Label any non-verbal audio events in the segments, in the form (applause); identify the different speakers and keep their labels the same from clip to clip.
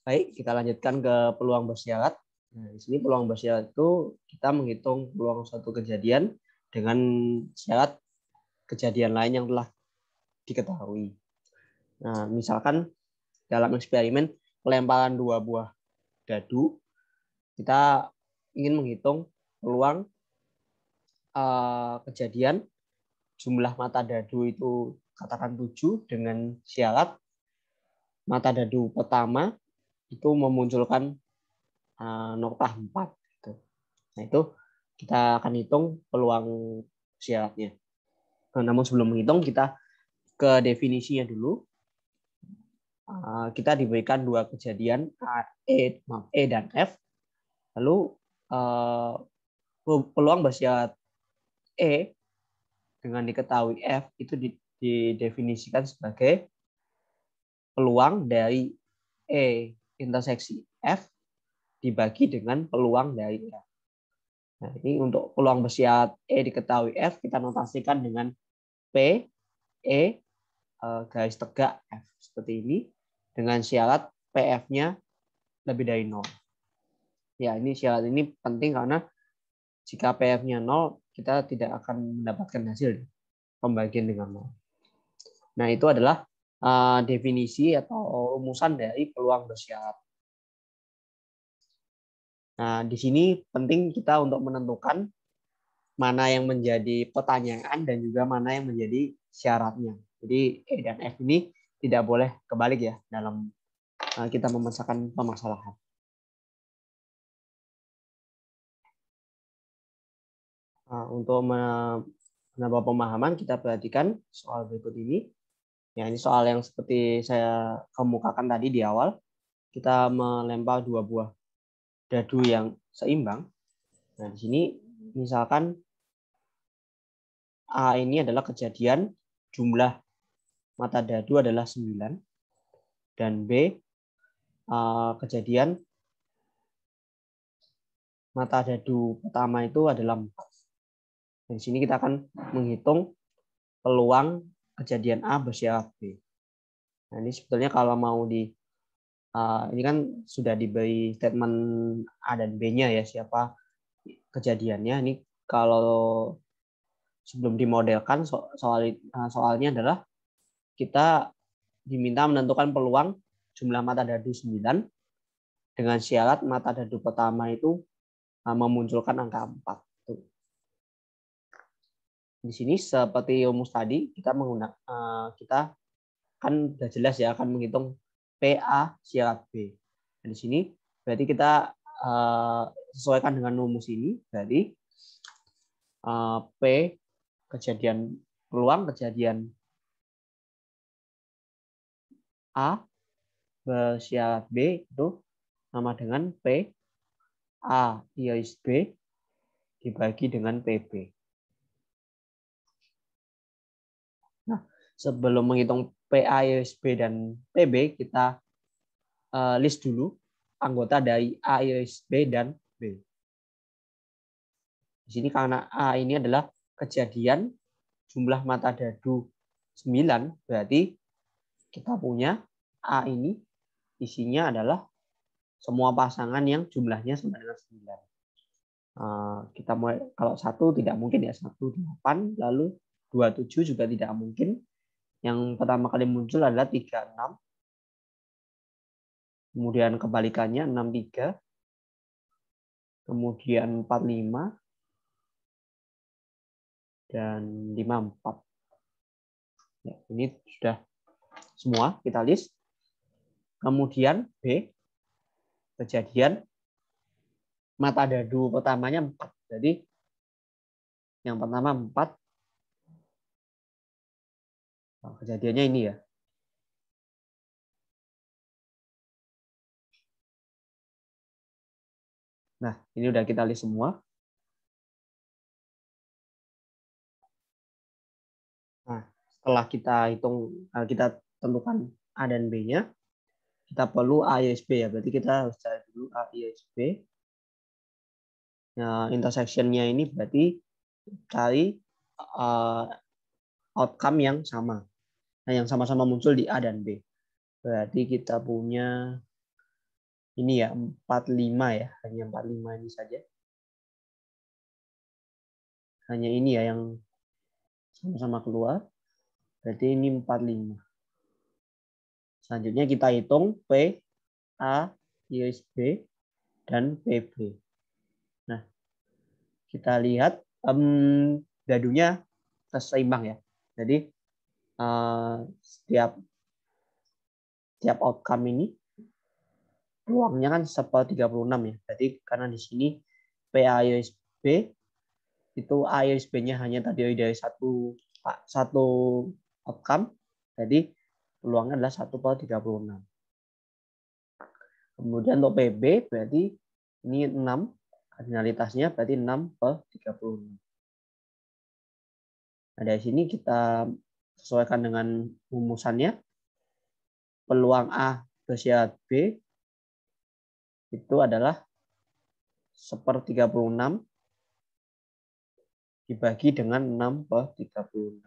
Speaker 1: Baik, kita lanjutkan ke peluang bersyarat. Nah, di sini peluang bersyarat itu kita menghitung peluang suatu kejadian dengan syarat kejadian lain yang telah diketahui. Nah, misalkan dalam eksperimen pelemparan dua buah dadu, kita ingin menghitung peluang uh, kejadian jumlah mata dadu itu katakan tujuh dengan syarat mata dadu pertama itu memunculkan uh, eh, noktah 4 gitu. Nah, itu kita akan hitung peluang syaratnya. Nah, namun sebelum menghitung kita ke definisinya dulu. Uh, kita diberikan dua kejadian A, e, maaf, e dan F. Lalu uh, peluang bersyarat E dengan diketahui F itu didefinisikan sebagai peluang dari E interseksi F dibagi dengan peluang dari F. E. Nah, ini untuk peluang bersiat E diketahui F, kita notasikan dengan P, E, e garis tegak F. Seperti ini, dengan syarat PF-nya lebih dari 0. Ya, ini syarat ini penting karena jika PF-nya 0, kita tidak akan mendapatkan hasil pembagian dengan 0. Nah, itu adalah Eh, definisi atau rumusan dari peluang bersyarat. Nah, di sini penting kita untuk menentukan mana yang menjadi pertanyaan dan juga mana yang menjadi syaratnya. Jadi E dan F ini tidak boleh kebalik ya dalam eh, kita memecahkan permasalahan. Nah, untuk menambah pemahaman, kita perhatikan soal berikut ini. Ya, ini soal yang seperti saya kemukakan tadi di awal. Kita melempar dua buah dadu yang seimbang. Nah, di sini misalkan A ini adalah kejadian jumlah mata dadu adalah 9 dan B kejadian mata dadu pertama itu adalah 4. Nah, di sini kita akan menghitung peluang kejadian A bersyarat ah. B. Nah, ini sebetulnya kalau mau di uh, ini kan sudah diberi statement A dan B-nya ya siapa kejadiannya. Ini kalau sebelum dimodelkan so, soal ah, soalnya adalah kita diminta menentukan peluang jumlah mata dadu 9 dengan syarat mata dadu pertama itu memunculkan angka 4 di sini seperti rumus tadi kita menggunakan eh, kita kan sudah jelas ya akan menghitung PA syarat B. Nah, di sini berarti kita eh, sesuaikan dengan rumus ini berarti uh, P kejadian peluang kejadian A bersyarat B itu sama dengan P A B dibagi dengan PB. sebelum menghitung PA, ISB, dan PB, kita eh, list dulu anggota dari A, ISB, dan B. Di sini karena A ini adalah kejadian jumlah mata dadu 9, berarti kita punya A ini isinya adalah semua pasangan yang jumlahnya sama dengan 9. kita mulai, kalau satu tidak mungkin ya satu delapan lalu dua tujuh juga tidak mungkin yang pertama kali muncul adalah 36. Kemudian kebalikannya 63. Kemudian 45 dan 54. Ya, ini sudah semua kita list. Kemudian B kejadian mata dadu pertamanya 4. Jadi yang pertama 4,
Speaker 2: Oh, kejadiannya ini ya. Nah, ini udah kita lihat semua.
Speaker 1: Nah, setelah kita hitung, eh, kita tentukan A dan B-nya, kita perlu A, Y, B ya. Berarti kita harus cari dulu A, Y, B. Nah, intersection-nya ini berarti cari uh, outcome yang sama. Nah, yang sama-sama muncul di A dan B. Berarti kita punya ini ya 45 ya, hanya 45
Speaker 2: ini saja. Hanya ini ya yang
Speaker 1: sama-sama keluar. Berarti ini 45. Selanjutnya kita hitung P, A, ISB, dan PB. Nah, kita lihat um, dadunya seimbang ya. Jadi Eh, setiap setiap outcome ini peluangnya kan sepal 36 ya. Jadi karena di sini PAISB itu AISB-nya hanya tadi dari satu satu outcome. Jadi peluangnya adalah 1 per enam Kemudian untuk PB berarti ini enam kardinalitasnya berarti 6 per enam Nah, dari sini kita sesuaikan dengan rumusannya. Peluang A ke bersihat B itu adalah seper 36 dibagi dengan 6 per 36.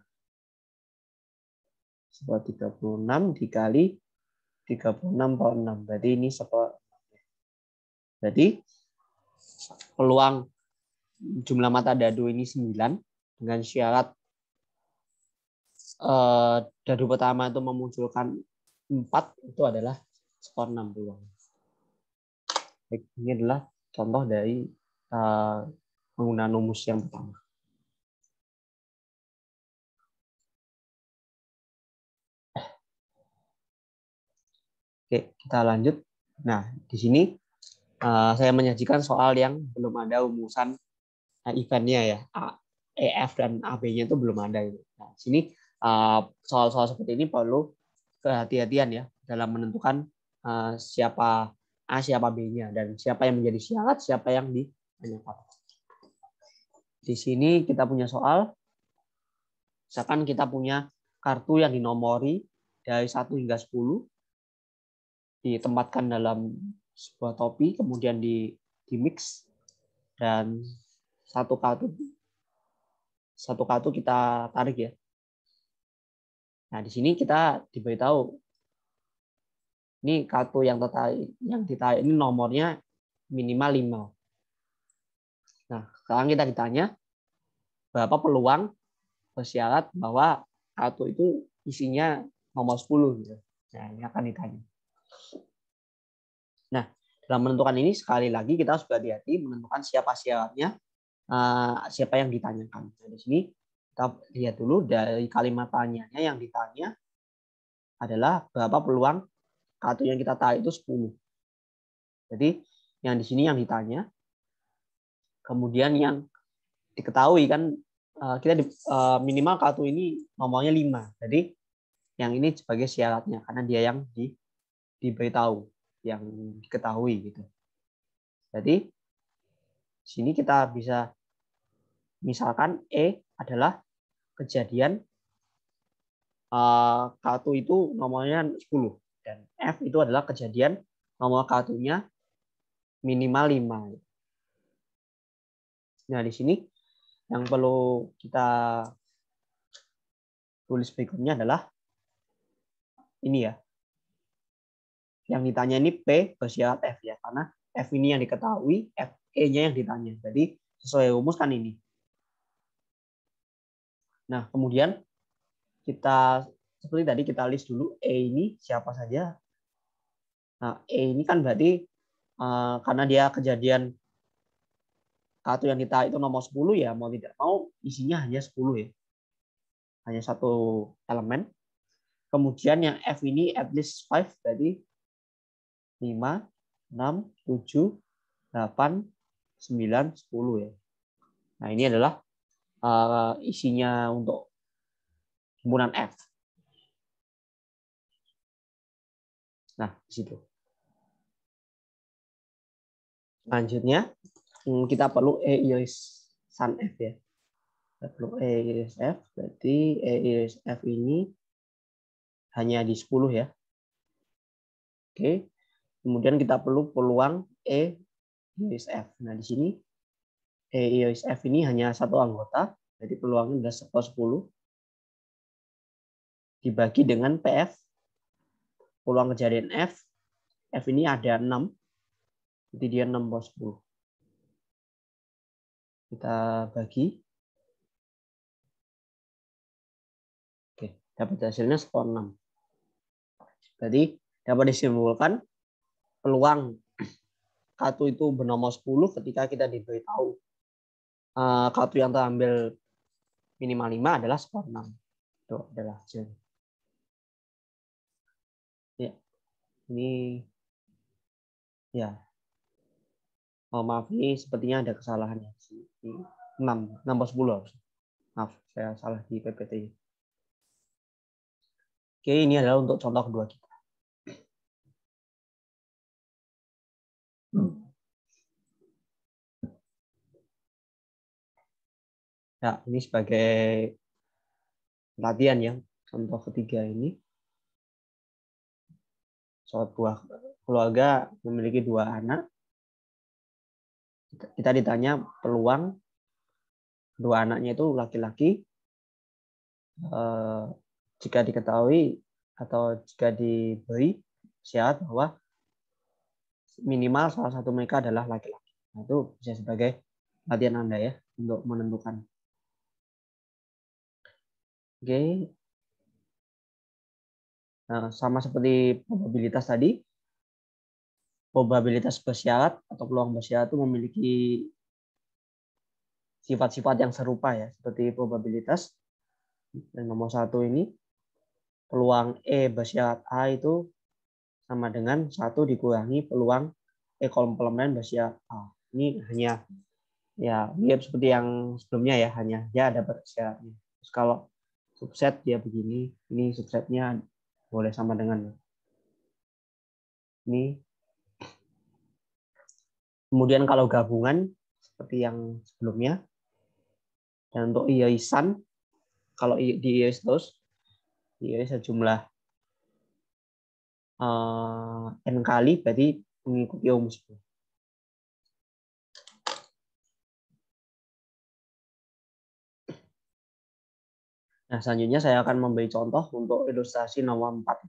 Speaker 1: 1 per 36 dikali 36 per 6. Berarti ini 1 per 6. Jadi peluang jumlah mata dadu ini 9 dengan syarat Eh, dari pertama itu memunculkan empat itu adalah skor 60. Baik, ini adalah contoh dari eh, penggunaan rumus yang pertama. Oke, kita lanjut. Nah, di sini eh, saya menyajikan soal yang belum ada rumusan eventnya ya. A, EF dan AB-nya itu belum ada. Nah, sini Eh, soal-soal seperti ini perlu kehati-hatian ya dalam menentukan eh, siapa A siapa B-nya dan siapa yang menjadi syarat siapa yang ditanyakan. Di sini kita punya soal misalkan kita punya kartu yang dinomori dari 1 hingga 10 ditempatkan dalam sebuah topi kemudian di di mix dan satu kartu satu kartu kita tarik ya Nah, di sini kita diberitahu ini kartu yang tertarik yang ditarik ini nomornya minimal 5. Nah, sekarang kita ditanya berapa peluang bersyarat bahwa kartu itu isinya nomor 10 gitu. Nah, ini akan ditanya. Nah, dalam menentukan ini sekali lagi kita harus berhati-hati menentukan siapa syaratnya, eh, siapa yang ditanyakan. Nah, di sini kita lihat dulu dari kalimat tanyanya yang ditanya adalah berapa peluang kartu yang kita tarik itu 10. Jadi yang di sini yang ditanya. Kemudian yang diketahui kan eh, kita di, eh, minimal kartu ini nomornya 5. Jadi yang ini sebagai syaratnya karena dia yang di, diberitahu, yang diketahui gitu. Jadi sini kita bisa misalkan E adalah kejadian uh, eh, K1 itu nomornya 10 dan F itu adalah kejadian nomor k nya minimal 5. Nah, di sini yang perlu kita tulis berikutnya adalah ini ya. Yang ditanya ini P bersyarat F ya, karena F ini yang diketahui, F E-nya yang ditanya. Jadi sesuai rumus kan ini. Nah, kemudian kita seperti tadi kita list dulu E ini siapa saja. Nah, E ini kan berarti uh, karena dia kejadian kartu yang kita itu nomor 10 ya, mau tidak mau isinya hanya 10 ya. Hanya satu elemen. Kemudian yang F ini at least 5 berarti 5 6 7 8 9 10 ya. Nah, ini adalah uh, isinya untuk himpunan F. Nah, di situ. Selanjutnya, hmm, kita perlu E iris sun F ya. Kita perlu E iris F, berarti E iris F ini hanya di 10 ya. Oke. Kemudian kita perlu peluang E iris F. Nah, di sini EISF ini hanya satu anggota, jadi peluangnya adalah 10-10. Dibagi dengan PF, peluang kejadian F, F ini ada 6, jadi dia 6 per 10. Kita bagi. Oke, dapat hasilnya skor 6. Berarti dapat disimpulkan peluang kartu (clears throat) itu bernomor 10 ketika kita diberitahu Eh, kartu yang terambil minimal 5 adalah skor 6. Itu adalah hasilnya. Ya. Ini ya. Oh, maaf ini sepertinya ada kesalahan ya. 6 nomor 10 Maaf, saya salah di PPT. Oke, ini adalah untuk contoh kedua kita.
Speaker 2: Ya, ini sebagai latihan ya. Contoh ketiga ini.
Speaker 1: Sebuah keluarga memiliki dua anak. Kita ditanya peluang dua anaknya itu laki-laki. Eh, jika diketahui atau jika diberi syarat bahwa minimal salah satu mereka adalah laki-laki. Nah, itu bisa sebagai latihan Anda ya untuk menentukan Oke. Okay. Nah, sama seperti probabilitas tadi, probabilitas bersyarat atau peluang bersyarat itu memiliki sifat-sifat yang serupa ya, seperti probabilitas. yang nomor satu ini, peluang E bersyarat A itu sama dengan satu dikurangi peluang E komplement bersyarat A. Ini hanya ya mirip seperti yang sebelumnya ya, hanya ya ada bersyaratnya. Terus kalau subset dia begini, ini subsetnya boleh sama dengan ini. Kemudian kalau gabungan seperti yang sebelumnya, dan untuk iaisan, kalau di iais terus, iais sejumlah eh, n kali berarti mengikuti omus.
Speaker 2: Nah, selanjutnya saya akan memberi contoh untuk ilustrasi nomor 4.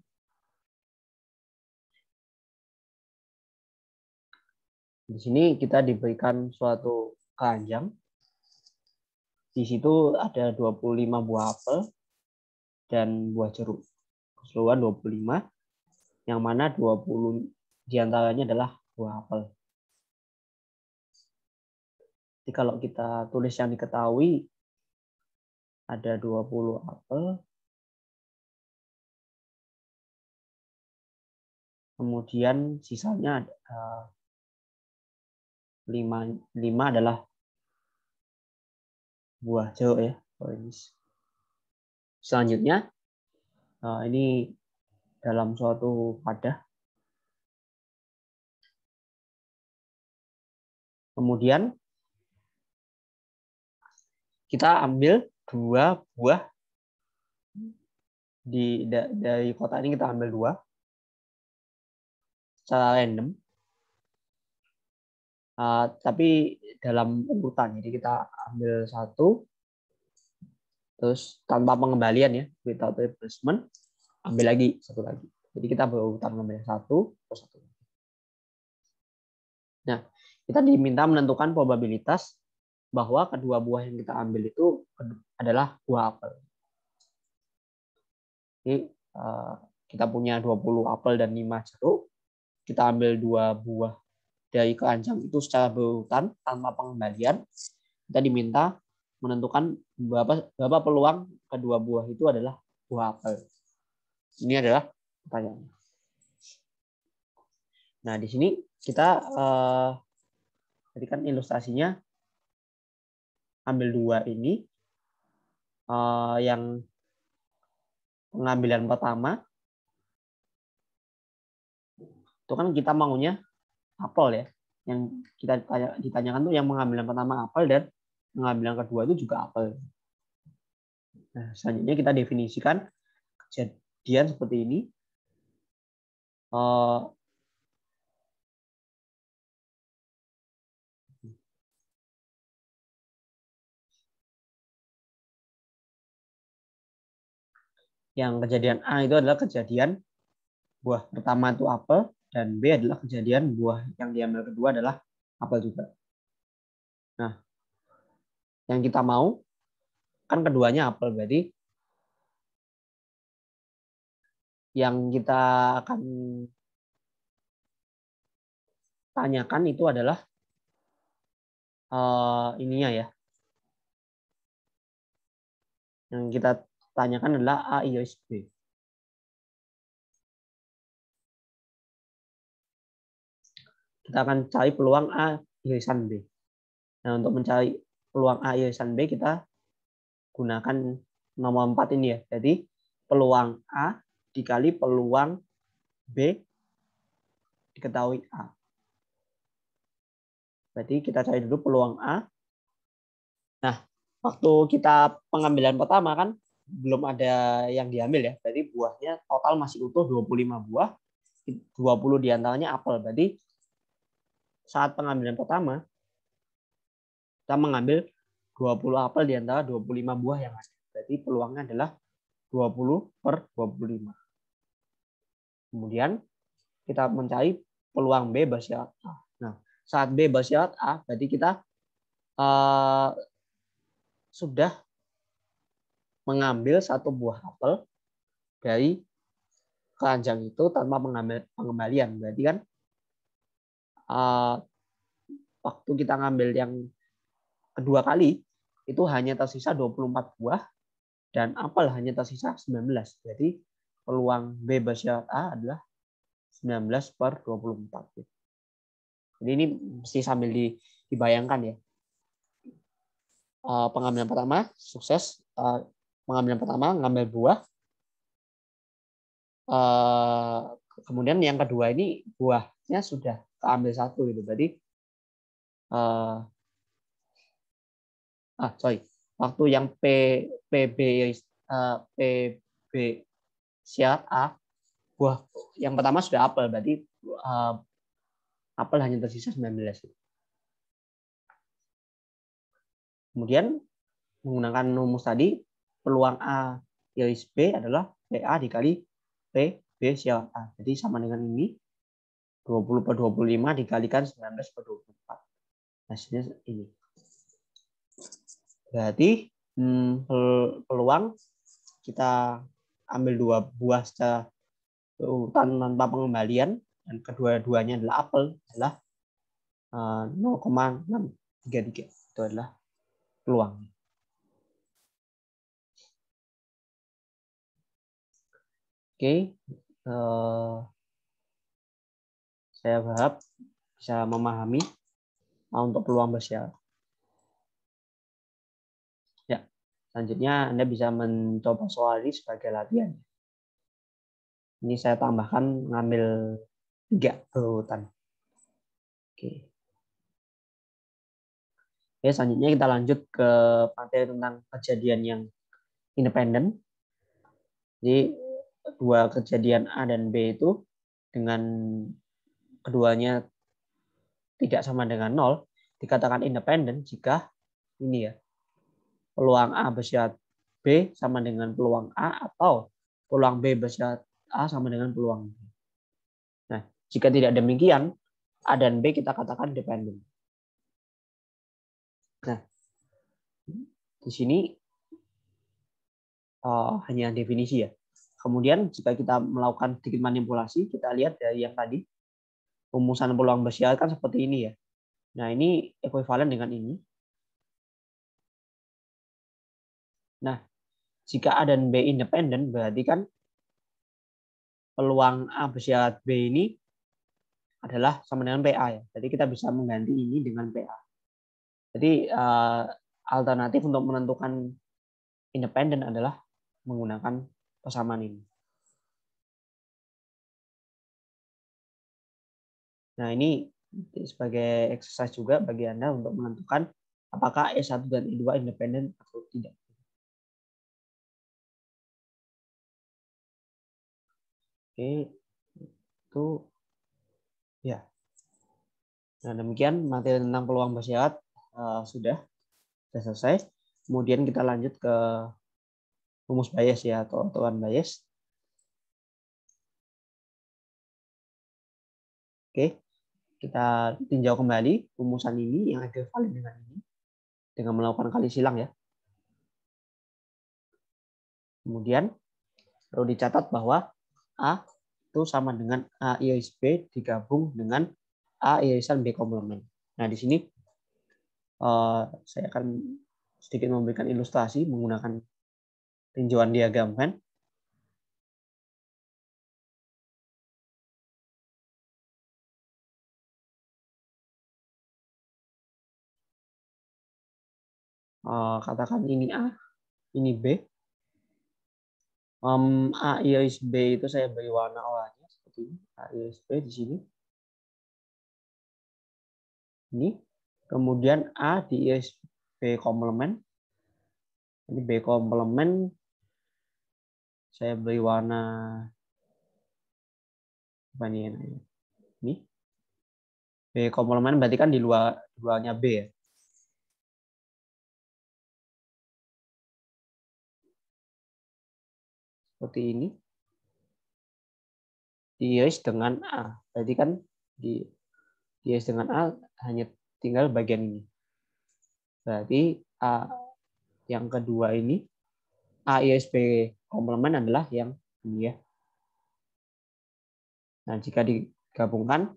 Speaker 1: Di sini kita diberikan suatu keranjang. Di situ ada 25 buah apel dan buah jeruk. Keseluruhan 25, yang mana 20 diantaranya adalah buah apel. Jadi kalau kita tulis yang diketahui ada 20
Speaker 2: apel. Kemudian sisanya ada 5, eh,
Speaker 1: 5 adalah buah jeruk ya. Selanjutnya, eh, ini dalam suatu wadah.
Speaker 2: Kemudian kita ambil dua buah di da, dari kotak ini kita ambil dua
Speaker 1: secara random uh, tapi dalam urutan jadi kita ambil satu terus tanpa pengembalian ya without replacement ambil lagi satu lagi jadi kita berurutan ngambil satu terus satu nah kita diminta menentukan probabilitas bahwa kedua buah yang kita ambil itu adalah buah apel. Jadi eh, kita punya 20 apel dan 5 jeruk. Kita ambil dua buah dari keranjang itu secara berurutan tanpa pengembalian. Kita diminta menentukan berapa berapa peluang kedua buah itu adalah buah apel. Ini adalah pertanyaannya. Nah, di sini kita jadi eh, tadi kan ilustrasinya ambil dua ini uh, yang pengambilan pertama itu kan kita maunya apel ya yang kita ditanya, ditanyakan tuh yang pengambilan pertama apel dan pengambilan kedua itu juga apel nah selanjutnya kita definisikan kejadian seperti ini uh, yang kejadian A itu adalah kejadian buah pertama itu apel dan B adalah kejadian buah yang diambil kedua adalah apel juga. Nah, yang kita mau kan keduanya apel berarti yang kita akan
Speaker 2: tanyakan itu adalah uh, ininya ya. Yang kita tanyakan adalah A, IOS, B.
Speaker 1: Kita akan cari peluang A, S, B. Nah, untuk mencari peluang A, S, B, kita gunakan nomor 4 ini ya. Jadi, peluang A dikali peluang B diketahui A. Berarti kita cari dulu peluang A. Nah, waktu kita pengambilan pertama kan, belum ada yang diambil ya. Berarti buahnya total masih utuh 25 buah. 20 diantaranya apel. Berarti saat pengambilan pertama kita mengambil 20 apel di antara 25 buah yang ada. Berarti peluangnya adalah 20 per 25. Kemudian kita mencari peluang B bersyarat A. Nah, saat B bersyarat A, berarti kita uh, sudah mengambil satu buah apel dari keranjang itu tanpa mengambil pengembalian. Berarti kan eh, waktu kita ngambil yang kedua kali itu hanya tersisa 24 buah dan apel hanya tersisa 19. Jadi peluang bebas syarat A adalah 19 per 24. Jadi ini mesti sambil dibayangkan ya. Eh, pengambilan pertama sukses eh, mengambil yang pertama ngambil buah uh, kemudian yang kedua ini buahnya sudah keambil satu gitu Jadi uh, ah sorry waktu yang P PB uh, eh, PB syarat A buah yang pertama sudah apel berarti uh, apel hanya tersisa 19 kemudian menggunakan rumus tadi peluang A iris B adalah PA dikali B siaran A. Jadi sama dengan ini 20 per 25 dikalikan 19 per 24. Hasilnya ini. Berarti hmm, peluang kita ambil dua buah secara urutan tanpa pengembalian dan kedua-duanya adalah apel adalah 0,633 eh, itu adalah peluang.
Speaker 2: okay. uh, eh,
Speaker 1: saya berharap bisa memahami untuk peluang bersiaran. Ya, selanjutnya Anda bisa mencoba soal ini sebagai latihan. Ini saya tambahkan ngambil tiga urutan. Oke. Oke, selanjutnya kita lanjut ke materi tentang kejadian yang independen. Jadi dua kejadian A dan B itu dengan keduanya tidak sama dengan nol dikatakan independen jika ini ya peluang A bersyarat B sama dengan peluang A atau peluang B bersyarat A sama dengan peluang B. Nah, jika tidak demikian, A dan B kita katakan dependen. Nah, di sini uh, hanya definisi ya. Kemudian jika kita melakukan sedikit manipulasi, kita lihat dari yang tadi rumusan peluang bersiar kan seperti ini ya. Nah, ini ekuivalen dengan ini. Nah, jika A dan B independen berarti kan peluang A bersyarat B ini adalah sama dengan PA ya. Jadi kita bisa mengganti ini dengan PA. Jadi eh, alternatif untuk menentukan independen adalah menggunakan pasaman ini.
Speaker 2: Nah, ini sebagai exercise juga bagi Anda untuk menentukan apakah E1 dan E2 independen atau tidak. Oke, itu
Speaker 1: ya. Nah, demikian materi tentang peluang bersyarat uh, sudah sudah selesai. Kemudian kita lanjut ke rumus bias ya atau aturan bias. Oke, kita tinjau kembali rumusan ini yang ekuivalen dengan ini dengan melakukan kali silang ya. Kemudian perlu dicatat bahwa A itu sama dengan A IS B digabung dengan A irisan B komplement. Nah, di sini eh, saya akan sedikit memberikan ilustrasi menggunakan
Speaker 2: tinjauan diagram, kan uh, katakan ini A, ini B. Um, A iris B itu saya beri warna oranye seperti ini. A iris
Speaker 1: B di sini. Ini. Kemudian A di iris B komplement. Ini B komplement saya beri warna apa nih ya Ini. B komplement berarti kan di luar luarnya B ya. Seperti ini. Diiris dengan A. Berarti kan di diiris dengan A hanya tinggal bagian ini. Berarti A yang kedua ini A b komplement adalah yang ini ya. Nah, jika digabungkan,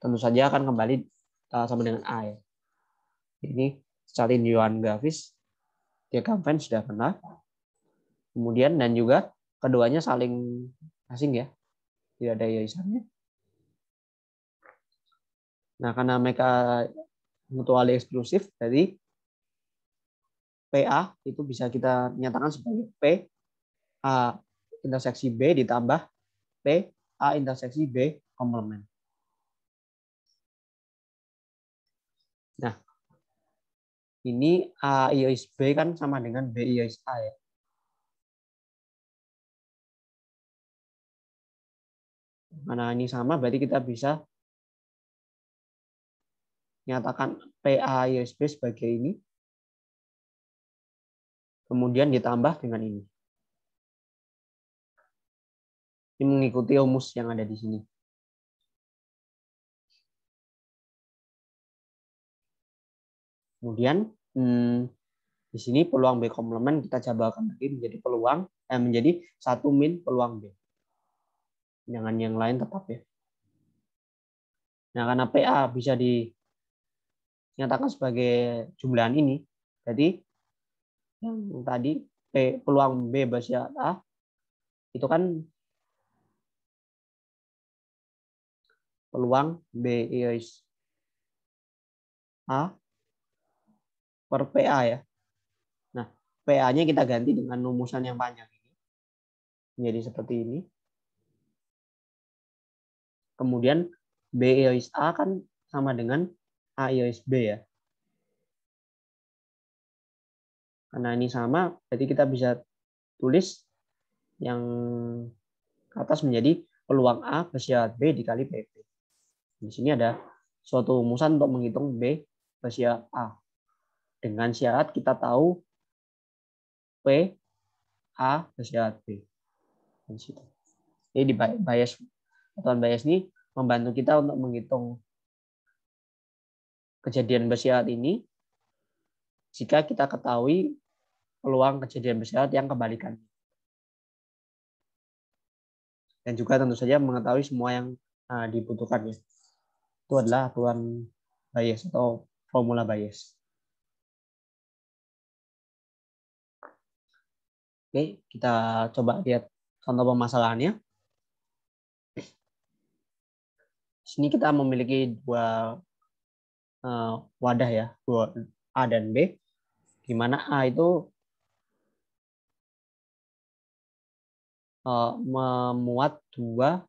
Speaker 1: tentu saja akan kembali uh, sama dengan A ya. Ini secara tinjauan grafis, diagram sudah kena. Kemudian dan juga keduanya saling asing ya. Tidak ada irisannya. Nah, karena mereka mutual eksklusif, jadi PA itu bisa kita nyatakan sebagai P A interseksi B ditambah P A interseksi B komplement. Nah,
Speaker 2: ini A is B kan sama dengan B is A ya. Mana ini sama, berarti kita bisa nyatakan PA is B sebagai ini. Kemudian ditambah dengan ini. Ini mengikuti rumus yang ada di sini.
Speaker 1: Kemudian hmm, di sini peluang B komplement kita jabarkan lagi menjadi peluang eh, menjadi satu min peluang B. Jangan yang lain tetap ya. Nah, karena PA bisa dinyatakan sebagai jumlahan ini, jadi yang tadi P, peluang B basis A itu kan peluang B is A per PA ya. Nah, PA-nya kita ganti dengan rumusan yang panjang ini. Menjadi seperti ini. Kemudian B is A kan sama dengan A is B ya. Karena ini sama, jadi kita bisa tulis yang atas menjadi peluang A bersyarat B dikali PP. Di sini ada suatu rumusan untuk menghitung B rasio A. Dengan syarat kita tahu P, A bersyarat B. Ini di bias, aturan bias ini membantu kita untuk menghitung kejadian bersyarat ini jika kita ketahui peluang kejadian bersyarat yang kebalikan. Dan juga tentu saja mengetahui semua yang ah, dibutuhkan. Ya itu adalah aturan bias atau formula bias. Oke, kita coba lihat contoh permasalahannya. Di sini kita memiliki dua uh, wadah ya, dua A dan B. Di mana A itu uh, memuat dua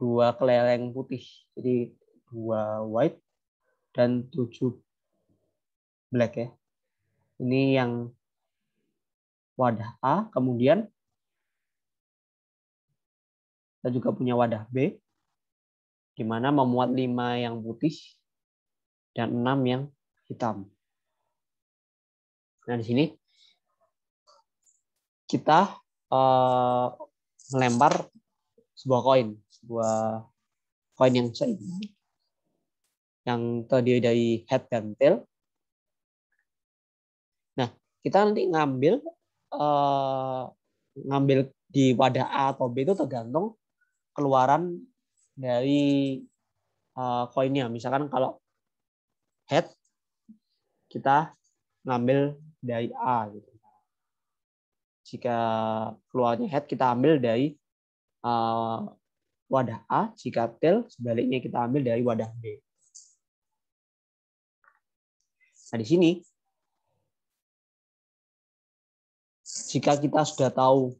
Speaker 1: dua keleleng putih. Jadi dua white dan tujuh black ya. Ini yang wadah A, kemudian kita juga punya wadah B di mana memuat lima yang putih dan enam yang hitam. Nah, di sini kita uh, melempar sebuah koin sebuah koin yang seimbang yang terdiri dari head dan tail. Nah, kita nanti ngambil uh, ngambil di wadah A atau B itu tergantung keluaran dari uh, koinnya. Misalkan kalau head kita ngambil dari A gitu. Jika keluarnya head kita ambil dari uh, wadah A, jika tel sebaliknya kita ambil dari wadah B. Nah, di sini jika kita sudah tahu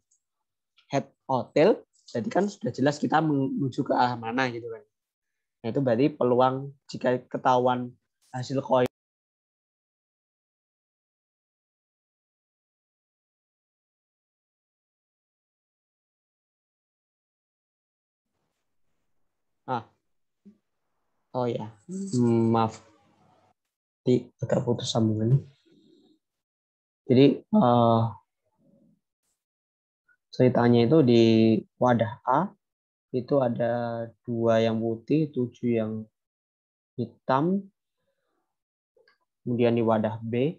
Speaker 1: head tail, jadi kan sudah jelas kita menuju ke arah mana gitu kan. Nah, itu berarti peluang jika ketahuan hasil koin Oh ya, maaf. Di agak putus ini. Jadi uh, ceritanya itu di wadah A itu ada dua yang putih, tujuh yang hitam. Kemudian di wadah B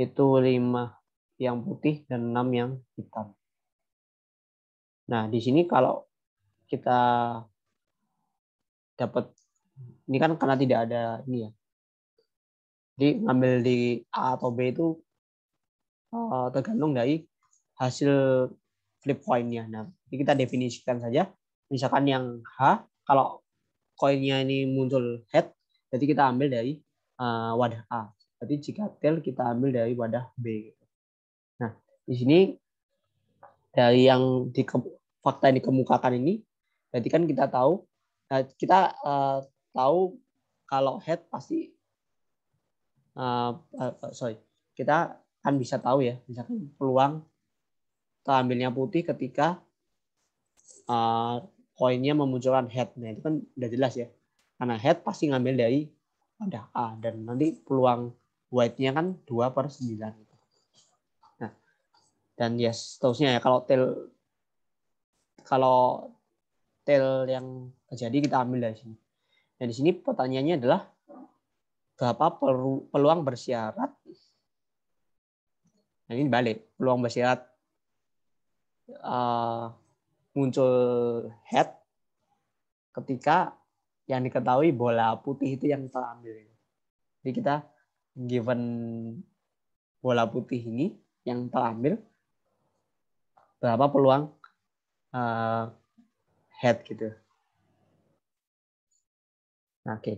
Speaker 1: itu lima yang putih dan enam yang hitam. Nah, di sini kalau kita dapat ini kan karena tidak ada ini ya jadi ngambil di A atau B itu uh, tergantung dari hasil flip coinnya. Nah, ini kita definisikan saja. Misalkan yang H, kalau koinnya ini muncul head, jadi kita ambil dari uh, wadah A. Jadi jika tail kita ambil dari wadah B. Gitu. Nah, di sini dari yang di fakta yang dikemukakan ini, berarti kan kita tahu Nah, kita uh, tahu kalau head pasti uh, uh, sorry kita kan bisa tahu ya misalkan peluang terambilnya putih ketika uh, memunculkan head. Nah itu kan udah jelas ya karena head pasti ngambil dari wadah A dan nanti peluang white-nya kan 2 per 9. Nah, dan yes, seterusnya ya kalau tail kalau tail yang jadi kita ambil dari sini. Nah, di sini pertanyaannya adalah berapa peluang bersyarat? Nah, ini balik. Peluang bersyarat uh, muncul head ketika yang diketahui bola putih itu yang kita ambil. Jadi kita given bola putih ini yang telah ambil berapa peluang uh, head gitu oke. Okay.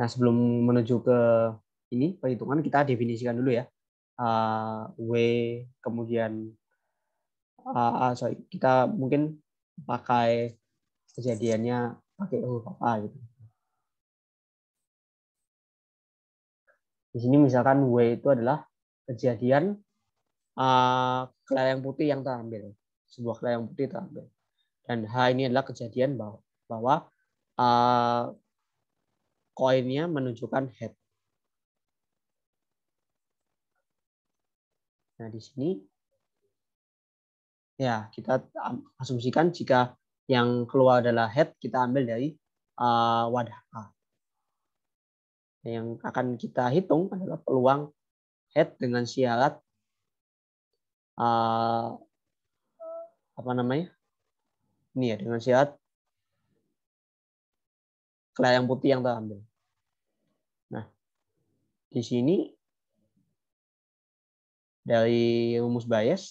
Speaker 1: Nah, sebelum menuju ke ini perhitungan kita definisikan dulu ya. Uh, w kemudian uh, sorry, kita mungkin pakai kejadiannya pakai huruf apa gitu. Di sini misalkan W itu adalah kejadian uh, kelayang putih yang terambil, sebuah kelayang putih terambil. Dan H ini adalah kejadian bahwa, bahwa uh, koinnya menunjukkan head. Nah, di sini ya kita asumsikan jika yang keluar adalah head, kita ambil dari uh, wadah A. Nah, yang akan kita hitung adalah peluang head dengan syarat uh, apa namanya? Ini ya dengan syarat kelayang putih yang terambil. Nah, di sini dari rumus bias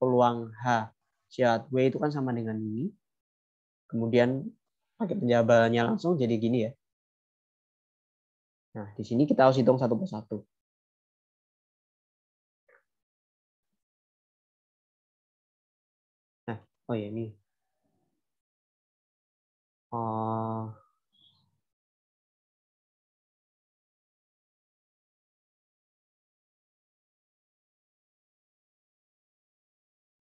Speaker 1: peluang H syarat W itu kan sama dengan ini. Kemudian pakai penjabarannya langsung jadi gini ya.
Speaker 2: Nah, di sini kita harus hitung satu persatu. Nah, oh ya ini. Oh,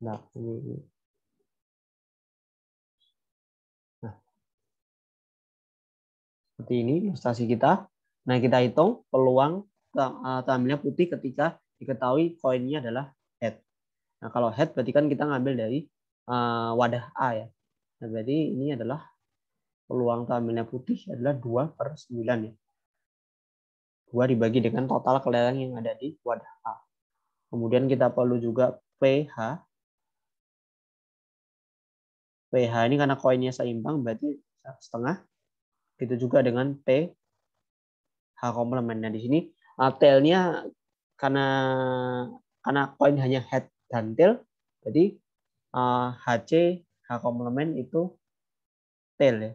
Speaker 2: Nah, ini, ini.
Speaker 1: Nah. Seperti ini ilustrasi kita. Nah, kita hitung peluang tampilnya eh, putih ketika diketahui koinnya adalah head. Nah, kalau head berarti kan kita ngambil dari uh, wadah A ya. Nah, berarti ini adalah peluang tampilnya putih adalah 2 per 9 ya. 2 dibagi dengan total kelelang yang ada di wadah A. Kemudian kita perlu juga pH PH ini karena koinnya seimbang berarti setengah. Gitu juga dengan T H komplementnya di sini nah, tailnya karena karena koin hanya head dan tail, jadi HC eh, H komplement itu tail ya.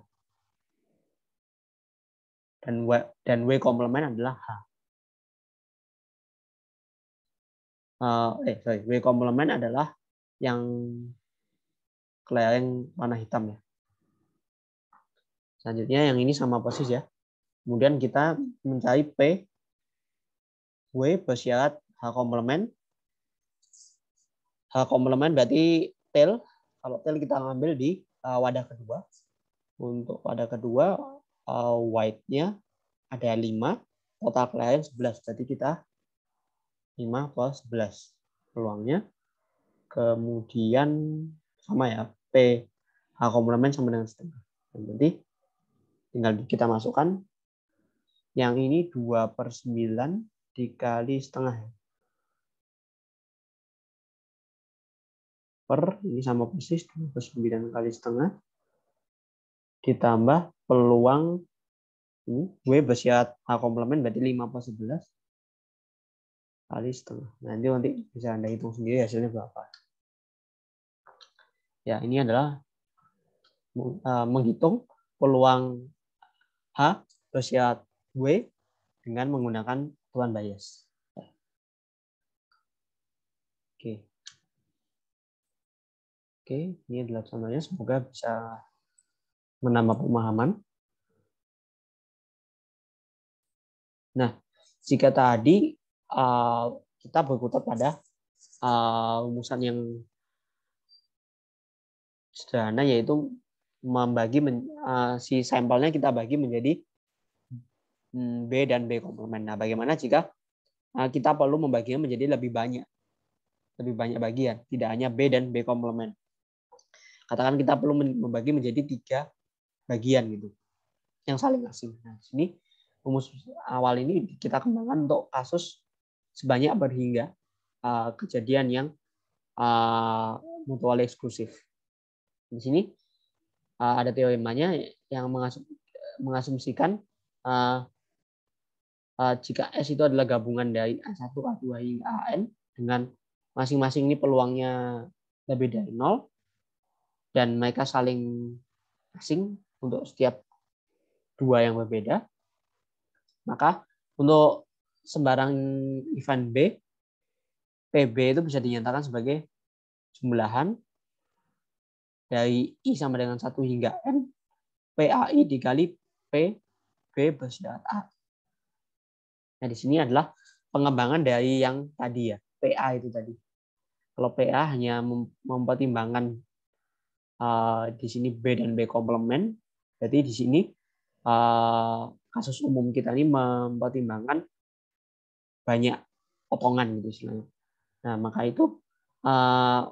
Speaker 2: Dan W dan W komplement adalah H.
Speaker 1: eh, eh sorry, W komplement adalah yang kelereng warna hitam ya. Selanjutnya yang ini sama persis ya. Kemudian kita mencari P, W bersyarat H komplement. H komplement berarti tail. Kalau tail kita ambil di uh, wadah kedua. Untuk wadah kedua uh, white-nya ada 5, total kelereng 11. Jadi kita 5 plus 11 peluangnya. Kemudian sama ya P H komplement sama dengan setengah. berarti tinggal kita masukkan yang ini 2 per 9 dikali setengah. Ya. Per, ini sama persis, 2 per 9 kali setengah. Ditambah peluang, ini W bersiat A komplement berarti 5 per 11 kali setengah. Nah, nanti nanti bisa Anda hitung sendiri hasilnya berapa. Ya, ini adalah eh, menghitung peluang H Rusia ya W dengan menggunakan tuan bias. Ya. Oke. Oke, ini adalah contohnya. Semoga bisa menambah pemahaman. Nah, jika tadi uh, kita berkutat pada uh, rumusan yang sederhana yaitu membagi men, uh, si sampelnya kita bagi menjadi hmm, B dan B komplement. Nah, bagaimana jika eh, kita perlu membaginya menjadi lebih banyak, lebih banyak bagian, tidak hanya B dan B komplement. Katakan kita perlu membagi menjadi tiga bagian gitu, yang saling asing. Nah, sini rumus awal ini kita kembangkan untuk kasus sebanyak berhingga uh, kejadian yang uh, mutual eksklusif. Di sini uh, ada teoremanya yang mengasum, mengasumsikan uh, uh, jika S itu adalah gabungan dari A1, A2, hingga AN dengan masing-masing ini peluangnya lebih dari nol dan mereka saling asing untuk setiap dua yang berbeda. Maka untuk sembarang event B, PB itu bisa dinyatakan sebagai jumlahan dari I sama dengan 1 hingga N, PAI dikali P, B besar A. Nah, di sini adalah pengembangan dari yang tadi ya, PA itu tadi. Kalau PA hanya mempertimbangkan uh, di sini B dan B komplement, berarti di sini uh, kasus umum kita ini mempertimbangkan banyak potongan gitu istilahnya. Nah, maka itu uh,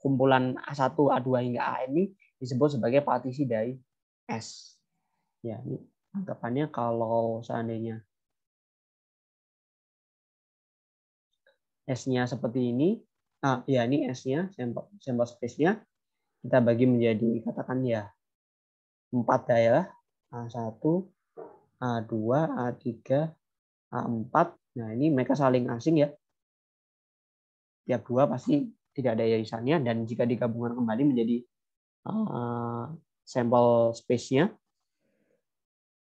Speaker 1: kumpulan A1, A2 hingga A ini disebut sebagai partisi dari S. Ya, ini anggapannya kalau seandainya S-nya seperti ini, ah, ya ini S-nya, sampel, sampel space-nya, kita bagi menjadi, katakan ya, empat daerah, A1, A2, A3, A4. Nah, ini mereka saling asing ya. Tiap dua pasti tidak ada yayasannya dan jika digabungkan kembali menjadi uh, sampel space-nya.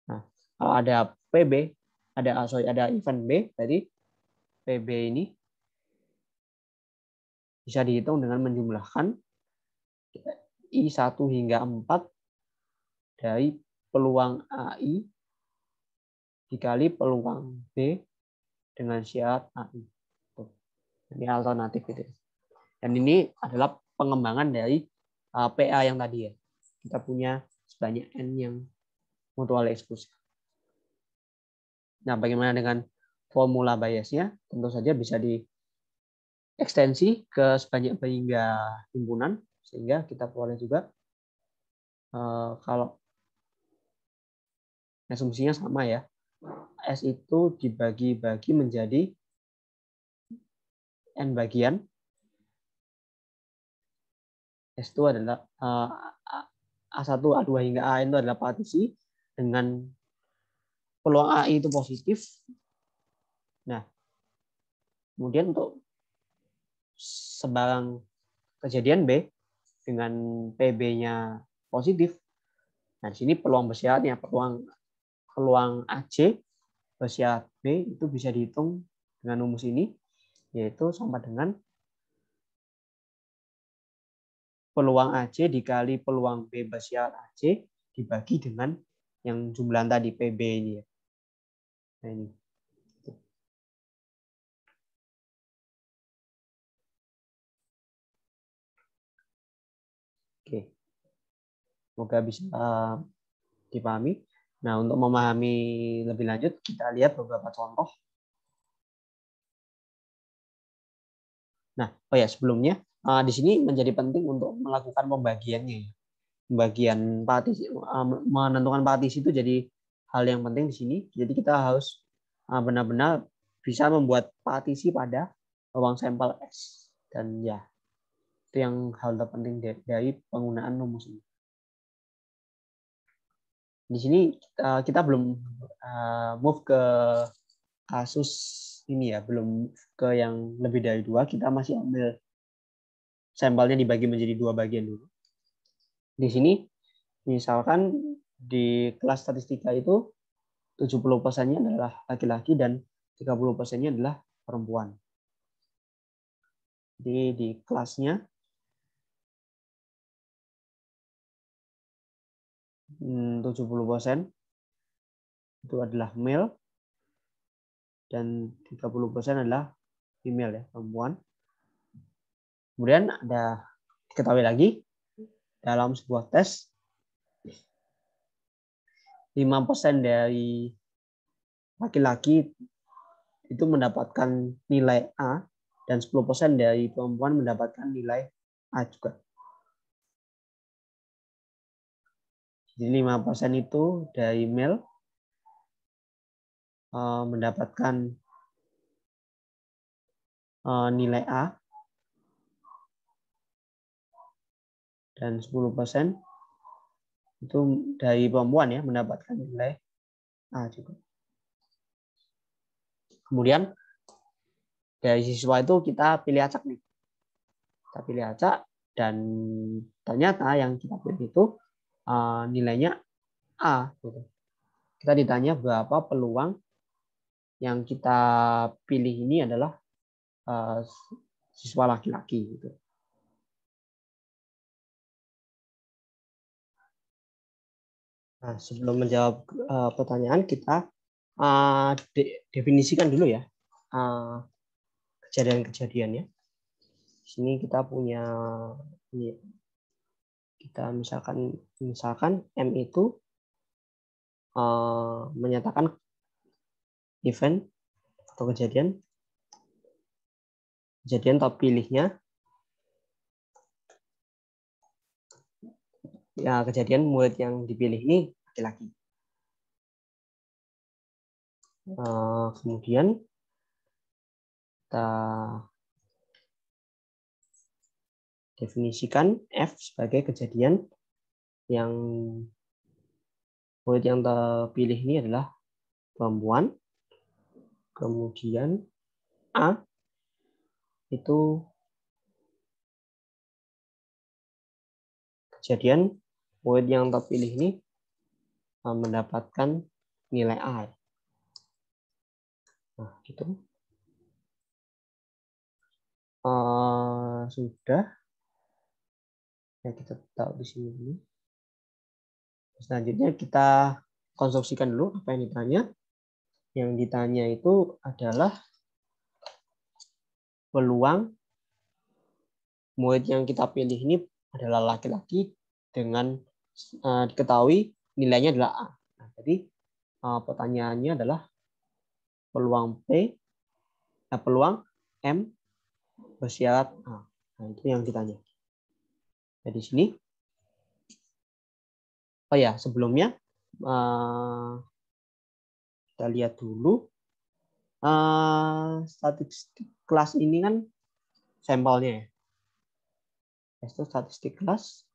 Speaker 1: Nah, kalau ada PB, ada uh, sorry, ada event B, jadi PB ini bisa dihitung dengan menjumlahkan I1 hingga 4 dari peluang AI dikali peluang B dengan syarat AI. Ini alternatif itu. Ya. Dan ini adalah pengembangan dari uh, eh, PA yang tadi ya. Kita punya sebanyak N yang mutual exclusive. Nah, bagaimana dengan formula biasnya? Tentu saja bisa di ekstensi ke sebanyak sehingga himpunan sehingga kita peroleh juga uh, kalau asumsinya sama ya S itu dibagi-bagi menjadi N bagian S2 adalah A1, eh, A2 hingga A itu adalah partisi dengan peluang AI itu positif. Nah, kemudian untuk sebarang kejadian B dengan PB-nya positif. Nah, di sini peluang bersyaratnya peluang peluang AC bersyarat B itu bisa dihitung dengan rumus ini yaitu sama dengan peluang AC dikali peluang B basial AC dibagi dengan yang jumlah tadi PB ini ya. Nah ini. Oke. Semoga bisa eh, dipahami. Nah, untuk memahami lebih lanjut kita lihat beberapa contoh. Nah, oh ya sebelumnya uh, di sini menjadi penting untuk melakukan pembagiannya. Pembagian partisi, uh, menentukan partisi itu jadi hal yang penting di sini. Jadi kita harus benar ah, benar-benar bisa membuat partisi pada ruang sampel S. Dan ya, itu yang hal terpenting dari penggunaan rumus ini. Di sini kita, belum move ke kasus ini ya, belum ke yang lebih dari dua. Kita masih ambil sampelnya dibagi menjadi dua bagian dulu. Di sini, misalkan di kelas statistika itu 70 persennya adalah laki-laki dan 30 persennya adalah perempuan. Jadi di kelasnya,
Speaker 2: hmm, 70 persen
Speaker 1: itu adalah male dan 30 persen adalah female ya perempuan Kemudian ada diketahui lagi dalam sebuah tes 5% dari laki-laki itu mendapatkan nilai A dan 10% dari perempuan mendapatkan nilai A juga. Jadi 5% itu dari male
Speaker 2: eh, mendapatkan
Speaker 1: eh, nilai A dan 10% itu dari perempuan ya mendapatkan nilai A juga. Kemudian dari siswa itu kita pilih acak nih. Kita pilih acak dan ternyata yang kita pilih itu nilainya A. Gitu. Kita ditanya berapa peluang yang kita pilih ini adalah siswa laki-laki. Gitu. -laki
Speaker 2: Nah, sebelum menjawab uh, pertanyaan
Speaker 1: kita uh, de definisikan dulu ya eh, kejadian kejadian ya. Di sini kita punya ini kita misalkan misalkan M itu uh, menyatakan event
Speaker 2: atau kejadian
Speaker 1: kejadian atau pilihnya ya kejadian murid yang dipilih ini
Speaker 2: laki-laki. Uh, kemudian kita
Speaker 1: definisikan F sebagai kejadian yang murid yang terpilih ini adalah perempuan. Kemudian A itu kejadian murid yang terpilih ini Eh, mendapatkan nilai A. Nah, itu
Speaker 2: uh, eh, sudah. Ya, kita
Speaker 1: tahu di sini dulu. Selanjutnya kita konstruksikan dulu apa yang ditanya. Yang ditanya itu adalah peluang murid yang kita pilih ini adalah laki-laki dengan uh, diketahui nilainya adalah A. Nah, jadi uh, pertanyaannya adalah peluang P, eh, peluang M bersyarat A. Nah, itu yang ditanya. Jadi nah, sini. Oh ya, sebelumnya uh, kita lihat dulu uh, statistik kelas ini kan sampelnya ya. Itu statistik kelas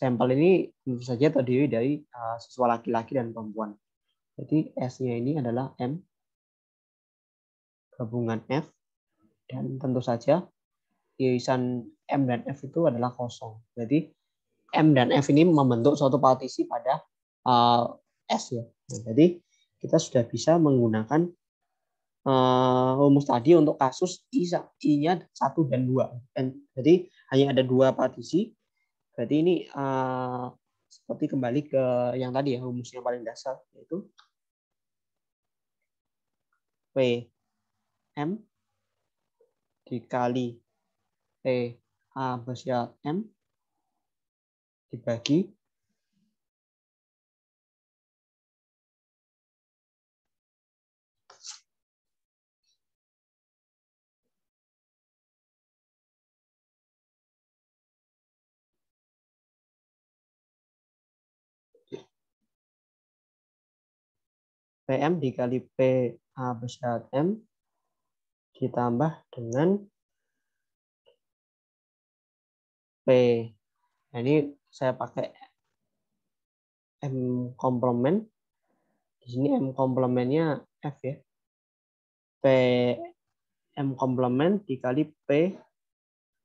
Speaker 1: Sampel ini tentu saja terdiri dari uh, siswa laki-laki dan perempuan. Jadi S-nya ini adalah M, gabungan F, dan tentu saja irisan M dan F itu adalah kosong. Jadi M dan F ini membentuk suatu partisi pada uh, S ya. Nah, jadi kita sudah bisa menggunakan uh, rumus tadi untuk kasus I-nya 1 dan 2. Dan, jadi hanya ada dua partisi Berarti ini uh, seperti kembali ke yang tadi ya rumusnya yang paling dasar yaitu P M dikali P A bersiap M
Speaker 2: dibagi
Speaker 1: PM dikali P A besar M ditambah dengan P. Nah, ini saya pakai M komplement. Di sini M komplementnya F ya. P M komplement dikali P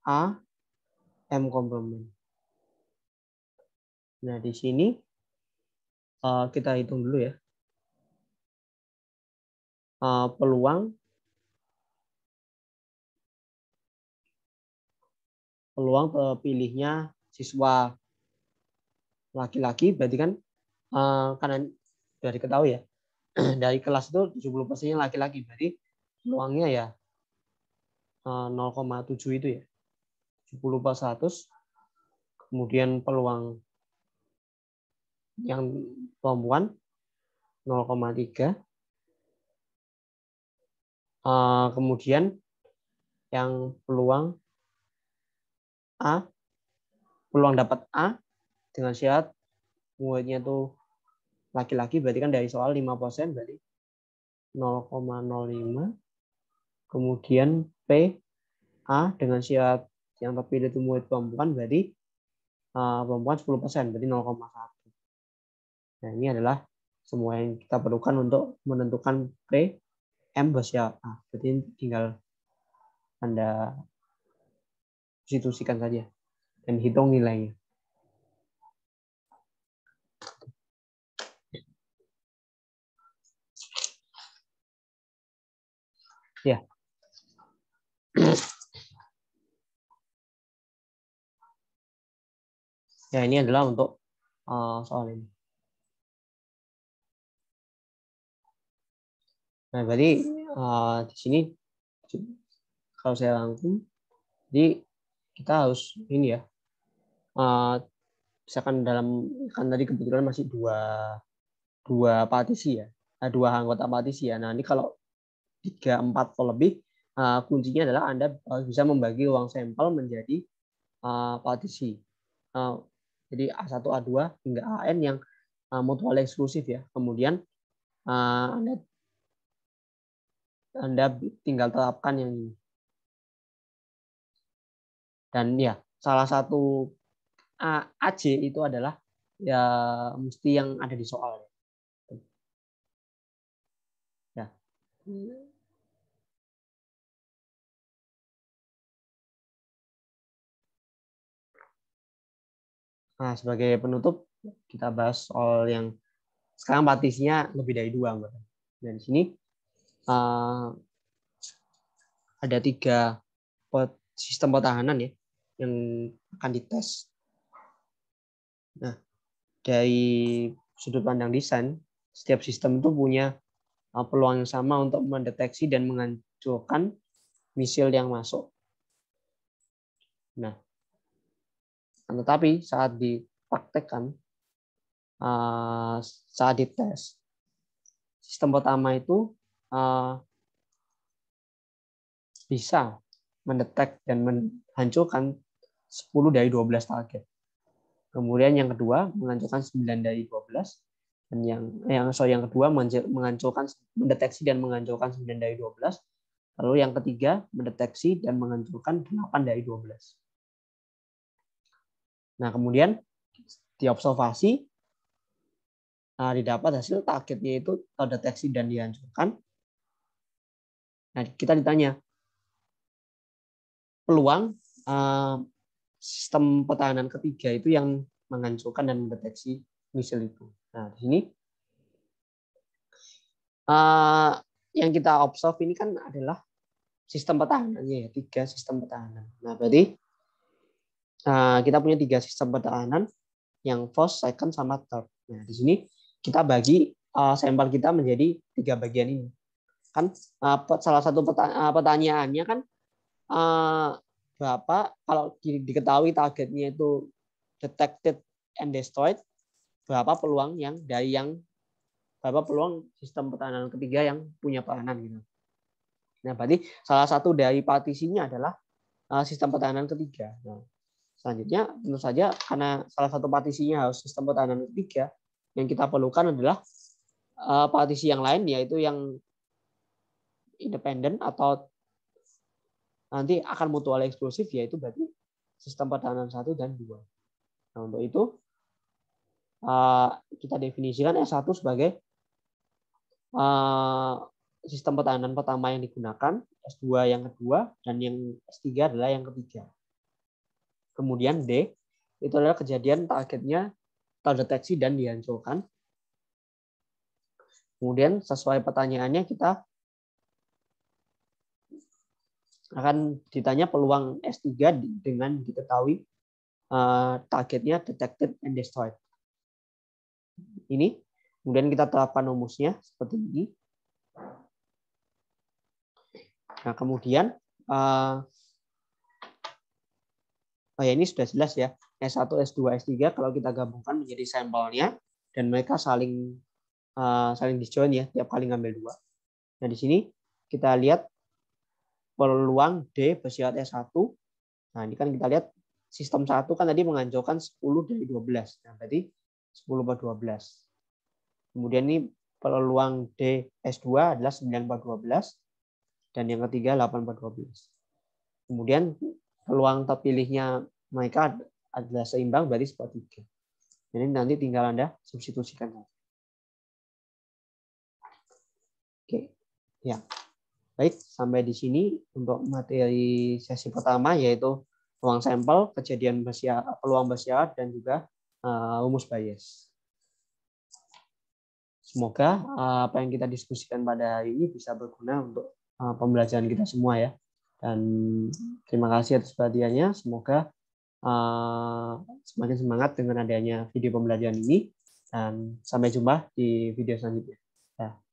Speaker 1: A M komplement. Nah, di sini eh, kita hitung dulu ya.
Speaker 2: Eh, peluang
Speaker 1: peluang terpilihnya eh, siswa laki-laki berarti kan kanan eh, karena ketahui ya (clears throat) dari kelas itu 70 persennya laki-laki berarti peluangnya ya 0,7 itu ya 10 per 100 kemudian peluang yang perempuan 0,3 Eh, kemudian yang peluang A, peluang dapat A dengan syarat muatnya itu laki-laki berarti kan dari soal 5% berarti 0,05 kemudian P A dengan syarat yang terpilih itu muat perempuan berarti uh, perempuan 10% berarti 0,1 nah ini adalah semua yang kita perlukan untuk menentukan P embos ya nah, berarti tinggal anda substitusikan saja dan hitung nilainya
Speaker 2: ya (clears throat) ya ini adalah untuk uh, soal ini
Speaker 1: Nah, berarti uh, di sini kalau saya rangkum, jadi kita harus ini ya, uh, misalkan dalam kan tadi kebetulan masih dua dua partisi ya, nah, dua anggota partisi ya. Nah, ini kalau tiga empat atau lebih uh, kuncinya adalah Anda bisa membagi uang sampel menjadi uh, partisi. Uh, jadi A1, A2 hingga AN yang uh, mutual eksklusif ya. Kemudian uh, Anda anda tinggal terapkan yang ini. Dan ya, salah satu AC itu adalah ya mesti yang ada di soal. Ya. Nah, sebagai penutup kita bahas soal yang sekarang partisinya lebih dari dua, Dan di sini uh, ada tiga pot, sistem pertahanan ya yang akan dites. Nah, dari sudut pandang desain, setiap sistem itu punya eh, peluang yang sama untuk mendeteksi dan menghancurkan misil yang masuk. Nah, tetapi saat dipraktekkan, eh, saat dites, sistem pertama itu Eh, bisa mendetek dan menghancurkan 10 dari 12 target. Kemudian yang kedua menghancurkan 9 dari 12 dan yang eh, yang so yang kedua menghancurkan mendeteksi dan menghancurkan 9 dari 12. Lalu yang ketiga mendeteksi dan menghancurkan 8 dari 12. Nah, kemudian diobservasi eh, didapat hasil target yaitu terdeteksi dan dihancurkan Nah, kita ditanya peluang eh, sistem pertahanan ketiga itu yang menghancurkan dan mendeteksi misil itu. Nah, di sini eh, yang kita observe ini kan adalah sistem pertahanannya ya, tiga sistem pertahanan. Nah, berarti eh, kita punya tiga sistem pertahanan yang first, second, sama third. Nah, di sini kita bagi sampel kita menjadi tiga bagian ini kan uh, salah satu pertanya eh, pertanyaannya kan uh, Bapak kalau di, diketahui targetnya itu detected and destroyed berapa peluang yang dari yang berapa peluang sistem pertahanan ketiga yang punya peranan gitu. Nah, berarti salah satu dari partisinya adalah uh, sistem pertahanan ketiga. Nah, selanjutnya tentu saja karena salah satu partisinya harus sistem pertahanan ketiga, yang kita perlukan adalah uh, partisi yang lain yaitu yang independen atau nanti akan mutual eksklusif yaitu berarti sistem pertahanan satu dan dua. Nah, untuk itu uh, kita definisikan S1 sebagai uh, sistem pertahanan pertama yang digunakan, S2 yang kedua, dan yang S3 adalah yang ketiga. Kemudian D, itu adalah kejadian targetnya terdeteksi dan dihancurkan. Kemudian sesuai pertanyaannya kita akan ditanya peluang S3 dengan diketahui uh, targetnya detected and destroyed. Ini. Kemudian kita terapkan rumusnya seperti ini. Nah, kemudian uh, oh ya ini sudah jelas ya. S1, S2, S3 kalau kita gabungkan menjadi sampelnya dan mereka saling uh, saling disjoin ya tiap kali ngambil dua. Nah, di sini kita lihat peluang D bersyarat S1. Nah, ini kan kita lihat sistem 1 kan tadi menganjurkan 10 dari 12. Nah, berarti 10 per 12. Kemudian ini peluang D S2 adalah 9 per 12. Dan yang ketiga 8 per 12. Kemudian peluang terpilihnya mereka adalah seimbang berarti sepertiga. Jadi nanti tinggal Anda substitusikan. Oke, ya. Baik, sampai di sini untuk materi sesi pertama yaitu ruang sampel, kejadian basia, peluang bersyarat, dan juga uh, eh, rumus bias. Semoga uh, apa yang kita diskusikan pada hari ini bisa berguna untuk uh, pembelajaran kita semua ya. Dan terima kasih atas perhatiannya. Semoga uh, semakin semangat dengan adanya video pembelajaran ini. Dan sampai jumpa di video selanjutnya.
Speaker 2: Ya.